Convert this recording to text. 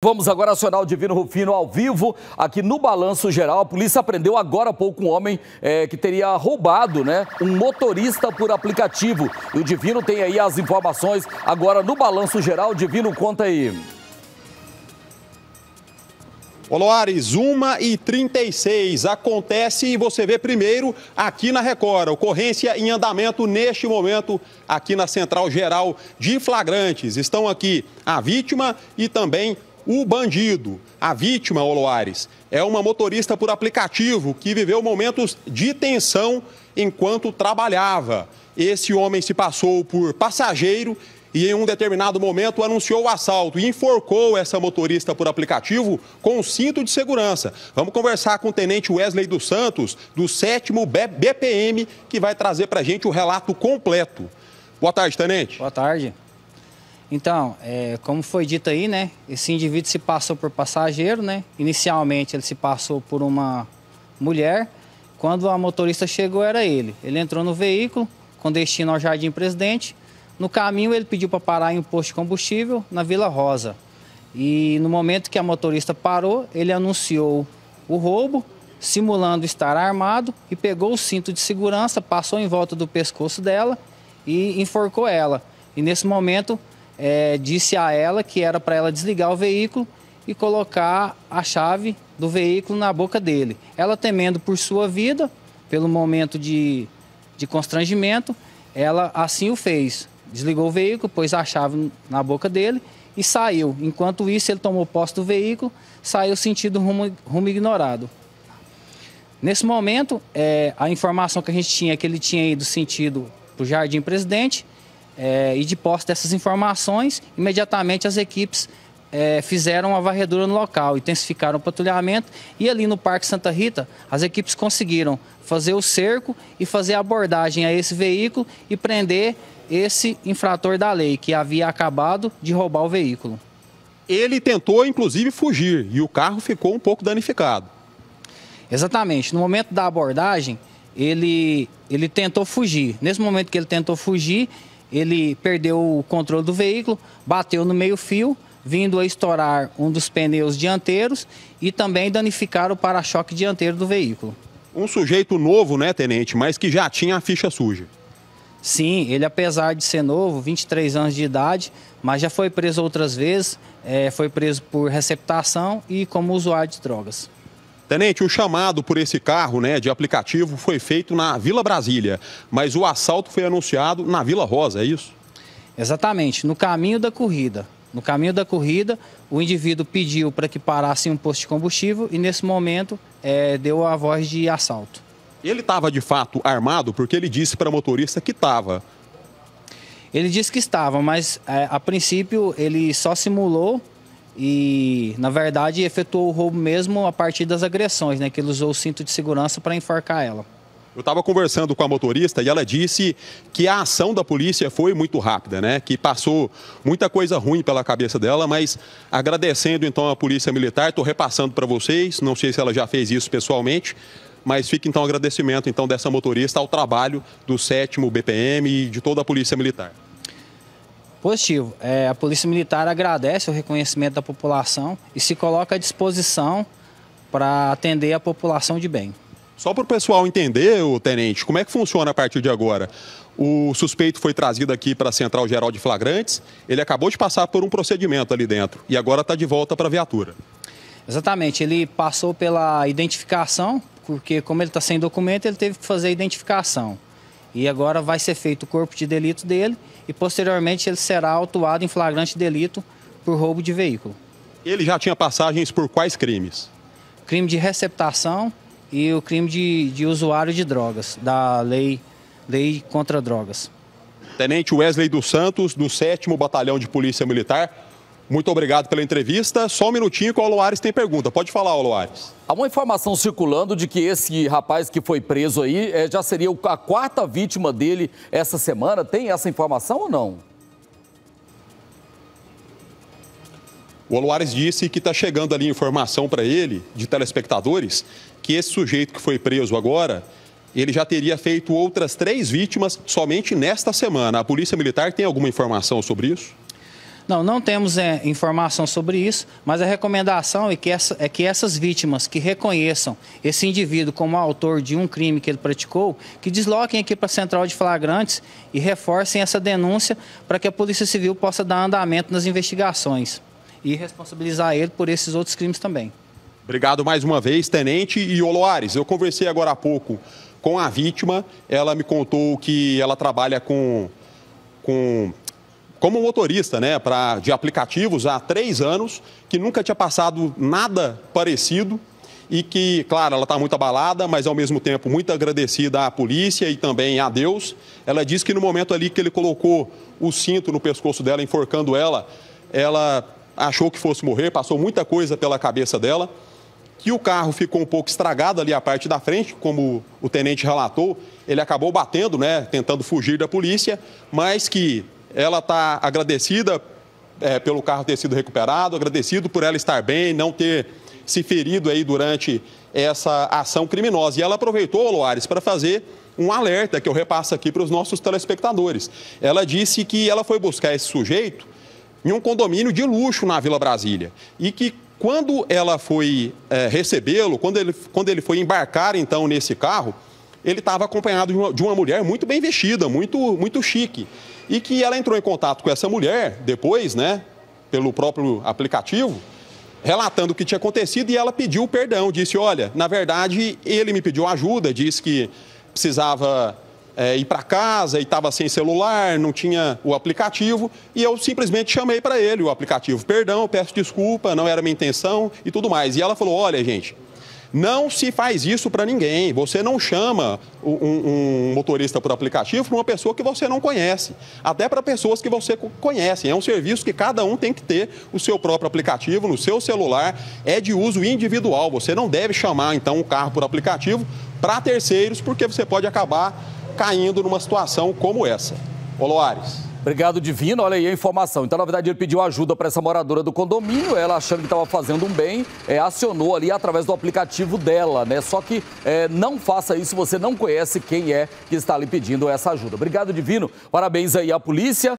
Vamos agora acionar o Divino Rufino ao vivo, aqui no Balanço Geral. A polícia prendeu agora há pouco um homem é, que teria roubado né, um motorista por aplicativo. E o Divino tem aí as informações agora no Balanço Geral. Divino, conta aí. Oloares, 1 e 36 acontece e você vê primeiro aqui na Record. Ocorrência em andamento neste momento aqui na Central Geral de Flagrantes. Estão aqui a vítima e também o bandido, a vítima, Oloares, é uma motorista por aplicativo que viveu momentos de tensão enquanto trabalhava. Esse homem se passou por passageiro e, em um determinado momento, anunciou o assalto e enforcou essa motorista por aplicativo com um cinto de segurança. Vamos conversar com o tenente Wesley dos Santos, do 7 BPM, que vai trazer para a gente o relato completo. Boa tarde, tenente. Boa tarde. Então, é, como foi dito aí, né, esse indivíduo se passou por passageiro, né? Inicialmente ele se passou por uma mulher. Quando a motorista chegou era ele. Ele entrou no veículo com destino ao Jardim Presidente. No caminho ele pediu para parar em um posto de combustível na Vila Rosa. E no momento que a motorista parou, ele anunciou o roubo, simulando estar armado e pegou o cinto de segurança, passou em volta do pescoço dela e enforcou ela. E nesse momento é, disse a ela que era para ela desligar o veículo e colocar a chave do veículo na boca dele. Ela temendo por sua vida, pelo momento de, de constrangimento, ela assim o fez. Desligou o veículo, pôs a chave na boca dele e saiu. Enquanto isso, ele tomou posse do veículo, saiu sentido rumo, rumo ignorado. Nesse momento, é, a informação que a gente tinha é que ele tinha ido sentido para o Jardim Presidente é, e de posse dessas informações, imediatamente as equipes é, fizeram a varredura no local, intensificaram o patrulhamento e ali no Parque Santa Rita as equipes conseguiram fazer o cerco e fazer a abordagem a esse veículo e prender esse infrator da lei que havia acabado de roubar o veículo. Ele tentou inclusive fugir e o carro ficou um pouco danificado. Exatamente, no momento da abordagem ele, ele tentou fugir. Nesse momento que ele tentou fugir, ele perdeu o controle do veículo, bateu no meio-fio, vindo a estourar um dos pneus dianteiros e também danificar o para-choque dianteiro do veículo. Um sujeito novo, né, tenente, mas que já tinha a ficha suja. Sim, ele apesar de ser novo, 23 anos de idade, mas já foi preso outras vezes, é, foi preso por receptação e como usuário de drogas. Tenente, o chamado por esse carro né, de aplicativo foi feito na Vila Brasília, mas o assalto foi anunciado na Vila Rosa, é isso? Exatamente, no caminho da corrida. No caminho da corrida, o indivíduo pediu para que parasse um posto de combustível e, nesse momento, é, deu a voz de assalto. Ele estava de fato armado porque ele disse para o motorista que estava. Ele disse que estava, mas é, a princípio ele só simulou e, na verdade, efetuou o roubo mesmo a partir das agressões, né? Que ele usou o cinto de segurança para enforcar ela. Eu estava conversando com a motorista e ela disse que a ação da polícia foi muito rápida, né? Que passou muita coisa ruim pela cabeça dela, mas agradecendo então a polícia militar, estou repassando para vocês. Não sei se ela já fez isso pessoalmente, mas fica então o agradecimento então dessa motorista ao trabalho do sétimo BPM e de toda a polícia militar positivo. É, a Polícia Militar agradece o reconhecimento da população e se coloca à disposição para atender a população de bem. Só para o pessoal entender, o tenente, como é que funciona a partir de agora? O suspeito foi trazido aqui para a Central Geral de Flagrantes, ele acabou de passar por um procedimento ali dentro e agora está de volta para a viatura. Exatamente, ele passou pela identificação, porque como ele está sem documento, ele teve que fazer a identificação. E agora vai ser feito o corpo de delito dele e posteriormente ele será autuado em flagrante delito por roubo de veículo. Ele já tinha passagens por quais crimes? Crime de receptação e o crime de, de usuário de drogas, da lei, lei contra drogas. Tenente Wesley dos Santos, do 7 Batalhão de Polícia Militar, muito obrigado pela entrevista. Só um minutinho que o Aloares tem pergunta. Pode falar, Aloares. Há uma informação circulando de que esse rapaz que foi preso aí é, já seria a quarta vítima dele essa semana. Tem essa informação ou não? O Aloares disse que está chegando ali informação para ele, de telespectadores, que esse sujeito que foi preso agora ele já teria feito outras três vítimas somente nesta semana. A Polícia Militar tem alguma informação sobre isso? Não, não temos é, informação sobre isso, mas a recomendação é que, essa, é que essas vítimas que reconheçam esse indivíduo como autor de um crime que ele praticou, que desloquem aqui para a central de flagrantes e reforcem essa denúncia para que a Polícia Civil possa dar andamento nas investigações e responsabilizar ele por esses outros crimes também. Obrigado mais uma vez, Tenente. E Oloares, eu conversei agora há pouco com a vítima, ela me contou que ela trabalha com, com como motorista né, pra, de aplicativos há três anos, que nunca tinha passado nada parecido e que, claro, ela está muito abalada, mas ao mesmo tempo muito agradecida à polícia e também a Deus. Ela disse que no momento ali que ele colocou o cinto no pescoço dela, enforcando ela, ela achou que fosse morrer, passou muita coisa pela cabeça dela, que o carro ficou um pouco estragado ali a parte da frente, como o tenente relatou, ele acabou batendo, né, tentando fugir da polícia, mas que ela está agradecida é, pelo carro ter sido recuperado, agradecido por ela estar bem, não ter se ferido aí durante essa ação criminosa. E ela aproveitou, Loares, para fazer um alerta que eu repasso aqui para os nossos telespectadores. Ela disse que ela foi buscar esse sujeito em um condomínio de luxo na Vila Brasília e que quando ela foi é, recebê-lo, quando ele, quando ele foi embarcar então nesse carro, ele estava acompanhado de uma, de uma, mulher muito bem vestida, muito, muito chique. E que ela entrou em contato com essa mulher depois, né, pelo próprio aplicativo, relatando o que tinha acontecido e ela pediu perdão. Disse: Olha, na verdade, ele me pediu ajuda, disse que precisava é, ir para casa e estava sem celular, não tinha o aplicativo, e eu simplesmente chamei para ele o aplicativo. Perdão, peço desculpa, não era minha intenção e tudo mais. E ela falou: Olha, gente, não se faz isso para ninguém. Você não chama um, um motorista por aplicativo para uma pessoa que você não conhece. Até para pessoas que você conhece. É um serviço que cada um tem que ter o seu próprio aplicativo no seu celular. É de uso individual. Você não deve chamar, então, o carro por aplicativo para terceiros, porque você pode acabar caindo numa situação como essa. Oloares. Obrigado, Divino. Olha aí a informação. Então, na verdade, ele pediu ajuda para essa moradora do condomínio. Ela, achando que estava fazendo um bem, é, acionou ali através do aplicativo dela, né? Só que é, não faça isso se você não conhece quem é que está ali pedindo essa ajuda. Obrigado, Divino. Parabéns aí à polícia.